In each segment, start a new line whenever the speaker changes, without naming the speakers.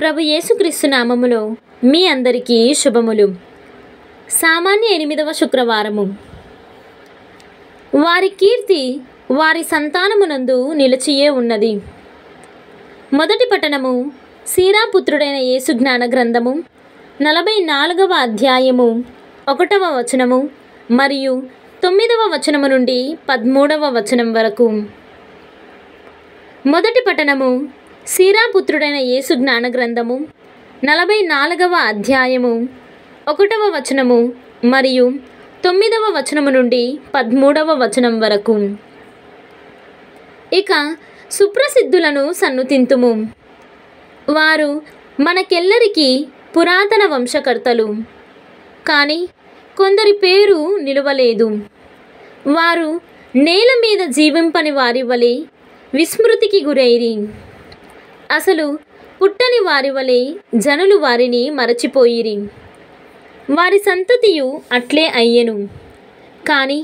ప్రభు యేసుక్రీస్తు నామములో మీ అందరికీ శుభములు సామాన్య ఎనిమిదవ శుక్రవారము వారి కీర్తి వారి సంతానమునందు నిలిచియే ఉన్నది మొదటి పట్టణము సీరాపుత్రుడైన యేసు జ్ఞాన గ్రంథము నలభై నాలుగవ అధ్యాయము ఒకటవ వచనము మరియు తొమ్మిదవ వచనము నుండి పదమూడవ వచనం వరకు మొదటి పట్టణము సీరాపుత్రుడైన యేసు జ్ఞాన గ్రంథము నలభై నాలుగవ అధ్యాయము ఒకటవ వచనము మరియు తొమ్మిదవ వచనము నుండి పదమూడవ వచనం వరకు ఇక సుప్రసిద్ధులను సన్నుతింతుము వారు మనకెల్లరికి పురాతన వంశకర్తలు కానీ కొందరి పేరు నిలవలేదు వారు నేల మీద జీవింపని వారి వలె విస్మృతికి గురైరి అసలు పుట్టని వారి వలె జనులు వారిని మరచిపోయిరి వారి సంతతియు అట్లే అయ్యెను కానీ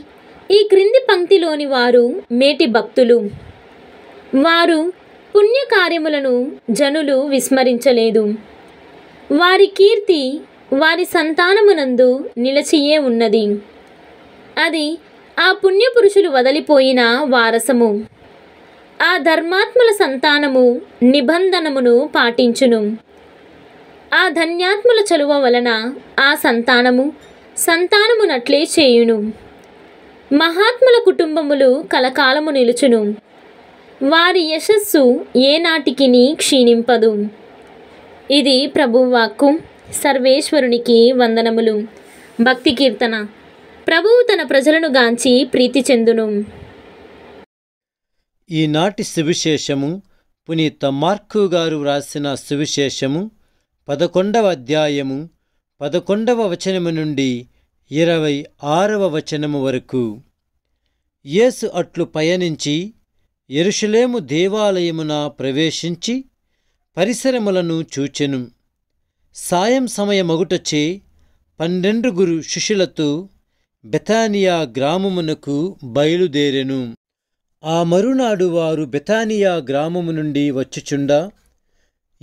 ఈ క్రింది పంక్తిలోని వారు మేటి భక్తులు వారు పుణ్యకార్యములను జనులు విస్మరించలేదు వారి కీర్తి వారి సంతానమునందు నిలచియే ఉన్నది అది ఆ పుణ్యపురుషులు వదలిపోయిన వారసము ఆ ధర్మాత్ముల సంతానము నిబంధనమును పాటించును ఆ ధన్యాత్ముల చలువ వలన ఆ సంతానము సంతానమునట్లే చేయును మహాత్ముల కుటుంబములు కలకాలము నిలుచును వారి యశస్సు ఏనాటికి క్షీణింపదు ఇది ప్రభువాక్కు సర్వేశ్వరునికి వందనములు భక్తి కీర్తన ప్రభువు తన ప్రజలను గాంచి ప్రీతి చెందును
ఈనాటి సువిశేషము పునీత మార్కు గారు వ్రాసిన సువిశేషము పదకొండవ అధ్యాయము పదకొండవ వచనము నుండి ఇరవై ఆరవ వచనము వరకు యేసు అట్లు పయనించి ఎరుషులేము దేవాలయమున ప్రవేశించి పరిసరములను చూచెను సాయం సమయమగుటచే పన్నెండుగురు శిష్యులతో బెతానియా గ్రామమునకు బయలుదేరెను ఆ మరునాడు వారు బెథానియా గ్రామము నుండి వచ్చుచుండా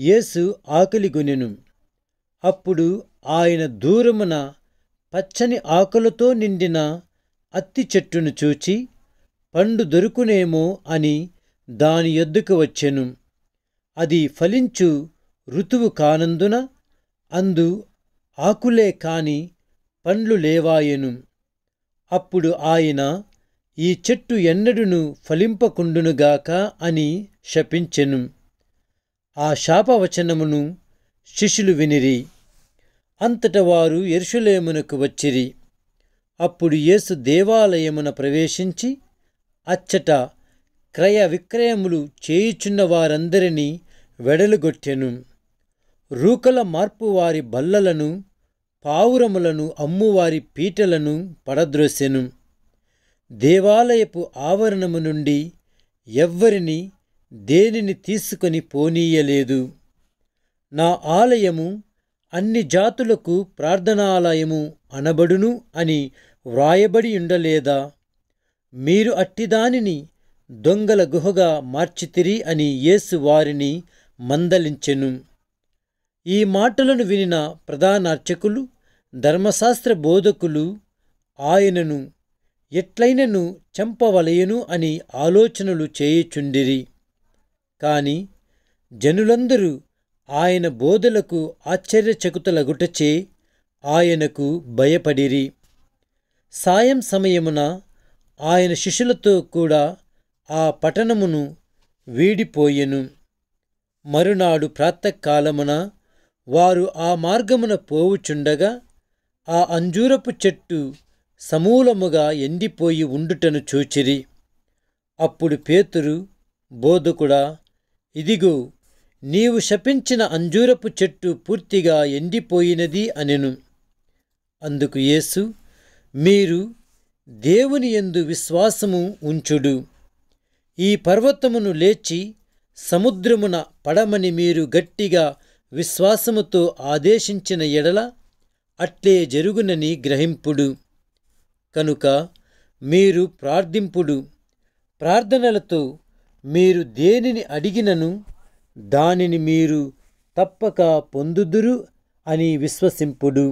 యేసు ఆకలిగొనెను అప్పుడు ఆయన దూరమున పచ్చని ఆకలతో నిండిన అత్తి చెట్టును చూచి పండు దొరుకునేమో అని దాని ఎద్దుకు వచ్చెను అది ఫలించు ఋతువు కానందున అందు ఆకులే కాని పండ్లు లేవాయెను అప్పుడు ఆయన ఈ చెట్టు ఎన్నడును ఫలింపకుండునుగాక అని శపించెను ఆ శాపవచనమును శిష్యులు వినిరి అంతట వారు ఎరుషులేమునకు వచ్చిరి అప్పుడు యేసు దేవాలయమున ప్రవేశించి అచ్చట క్రయ విక్రయములు చేయుచున్న వారందరినీ వెడలుగొట్టెను రూకల మార్పు వారి బల్లలను పావురములను అమ్మువారి పీటలను పడద్రోసెను దేవాలయపు ఆవరణము నుండి ఎవ్వరిని దేనిని తీసుకొని పోనీయలేదు నా ఆలయము అన్ని జాతులకు ప్రార్థనాలయము అనబడును అని వ్రాయబడి ఉండలేదా మీరు అట్టిదానిని దొంగల గుహగా మార్చితిరి అని యేసు వారిని మందలించెను ఈ మాటలను వినిన ప్రధానార్చకులు ధర్మశాస్త్ర బోధకులు ఆయనను ఎట్లయినను చంపవలయను అని ఆలోచనలు చేయుచుండిరి కాని జనులందరూ ఆయన బోధలకు ఆశ్చర్యచకుతలగుటచే ఆయనకు భయపడిరి సాయం సమయమున ఆయన శిష్యులతో కూడా ఆ పట్టణమును వీడిపోయెను మరునాడు ప్రాతకాలమున వారు ఆ మార్గమున పోవుచుండగా ఆ అంజూరపు చెట్టు సమూలముగా ఎండిపోయి ఉండుటను చూచిరి అప్పుడు పేతురు బోధకుడా ఇదిగో నీవు శపించిన అంజూరపు చెట్టు పూర్తిగా ఎండిపోయినది అనెను అందుకు యేసు మీరు దేవుని ఎందు విశ్వాసము ఉంచుడు ఈ పర్వతమును లేచి సముద్రమున పడమని మీరు గట్టిగా విశ్వాసముతో ఆదేశించిన ఎడల అట్లే జరుగునని గ్రహింపుడు కనుక మీరు ప్రార్థింపుడు ప్రార్థనలతో మీరు దేనిని అడిగినను దానిని మీరు తప్పక పొందుదురు అని విశ్వసింపుడు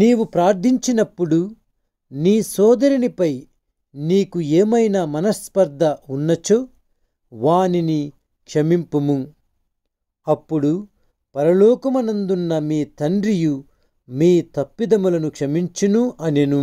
నీవు ప్రార్థించినప్పుడు నీ సోదరునిపై నీకు ఏమైనా మనస్పర్ధ ఉన్నచో వానిని క్షమింపుము అప్పుడు పరలోకమనందున్న మీ తండ్రియు మీ తప్పిదములను క్షమించును అనెను